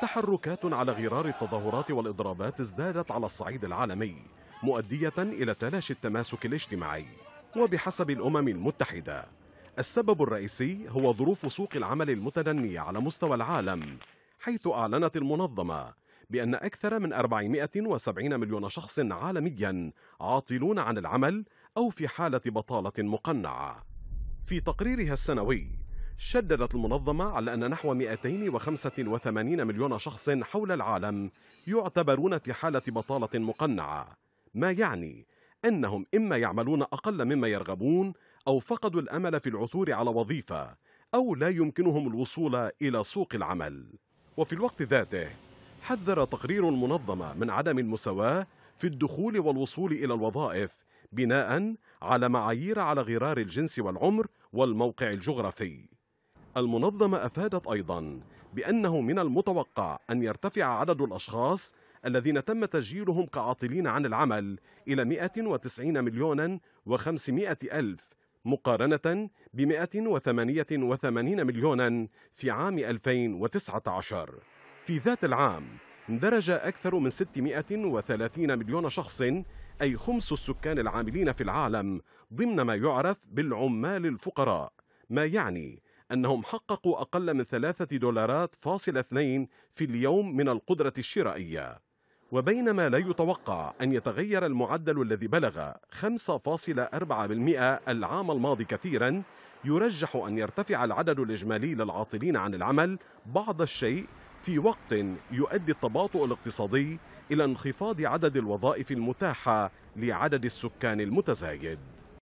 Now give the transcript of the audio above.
تحركات على غرار التظاهرات والإضرابات ازدادت على الصعيد العالمي مؤدية إلى تلاشي التماسك الاجتماعي وبحسب الأمم المتحدة السبب الرئيسي هو ظروف سوق العمل المتدنية على مستوى العالم حيث أعلنت المنظمة بأن أكثر من 470 مليون شخص عالميا عاطلون عن العمل أو في حالة بطالة مقنعة في تقريرها السنوي شددت المنظمة على أن نحو 285 مليون شخص حول العالم يعتبرون في حالة بطالة مقنعة ما يعني أنهم إما يعملون أقل مما يرغبون أو فقدوا الأمل في العثور على وظيفة أو لا يمكنهم الوصول إلى سوق العمل وفي الوقت ذاته حذر تقرير المنظمة من عدم المساواة في الدخول والوصول إلى الوظائف بناء على معايير على غرار الجنس والعمر والموقع الجغرافي المنظمة أفادت أيضا بأنه من المتوقع أن يرتفع عدد الأشخاص الذين تم تسجيلهم كعاطلين عن العمل إلى 190 مليون و500 ألف مقارنة ب 188 مليونا في عام 2019 في ذات العام اندرج أكثر من 630 مليون شخص أي خمس السكان العاملين في العالم ضمن ما يعرف بالعمال الفقراء ما يعني أنهم حققوا أقل من ثلاثة دولارات فاصل اثنين في اليوم من القدرة الشرائية وبينما لا يتوقع أن يتغير المعدل الذي بلغ 5.4% العام الماضي كثيرا يرجح أن يرتفع العدد الإجمالي للعاطلين عن العمل بعض الشيء في وقت يؤدي التباطؤ الاقتصادي إلى انخفاض عدد الوظائف المتاحة لعدد السكان المتزايد